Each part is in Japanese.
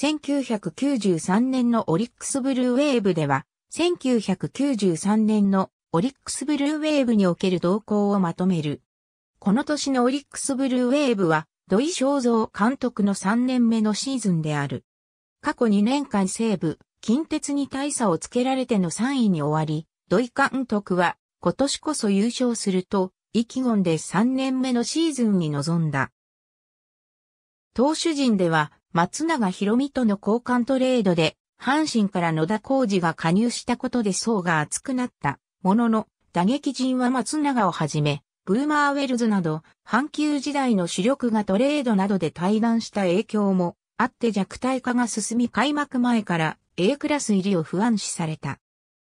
1993年のオリックスブルーウェーブでは、1993年のオリックスブルーウェーブにおける動向をまとめる。この年のオリックスブルーウェーブは、土井正造監督の3年目のシーズンである。過去2年間西部、近鉄に大差をつけられての3位に終わり、土井監督は今年こそ優勝すると、意気込んで3年目のシーズンに臨んだ。投手陣では、松永博美との交換トレードで、阪神から野田浩二が加入したことで層が厚くなった。ものの、打撃陣は松永をはじめ、ブーマーウェルズなど、阪急時代の主力がトレードなどで対談した影響もあって弱体化が進み開幕前から A クラス入りを不安視された。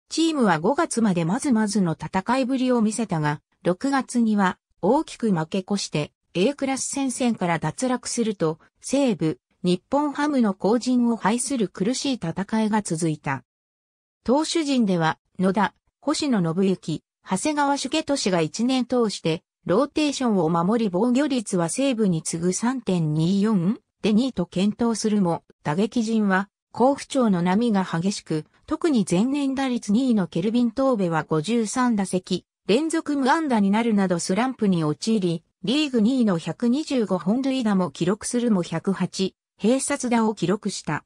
チームは5月までまずまずの戦いぶりを見せたが、6月には大きく負け越して A クラス戦線から脱落すると、西武、日本ハムの後陣を排する苦しい戦いが続いた。投手陣では、野田、星野信之、長谷川主市が一年通して、ローテーションを守り防御率は西部に次ぐ3.24で2位と検討するも、打撃陣は、甲府町の波が激しく、特に前年打率2位のケルビン・トーベは53打席、連続無安打になるなどスランプに陥り、リーグ2位の125本塁打も記録するも108、併殺打を記録した。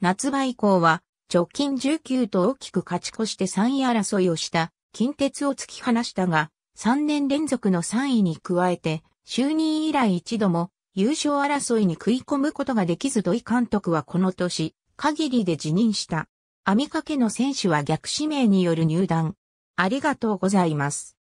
夏場以降は、直近19と大きく勝ち越して3位争いをした近鉄を突き放したが、3年連続の3位に加えて、就任以来一度も優勝争いに食い込むことができず土井監督はこの年、限りで辞任した。網掛けの選手は逆指名による入団。ありがとうございます。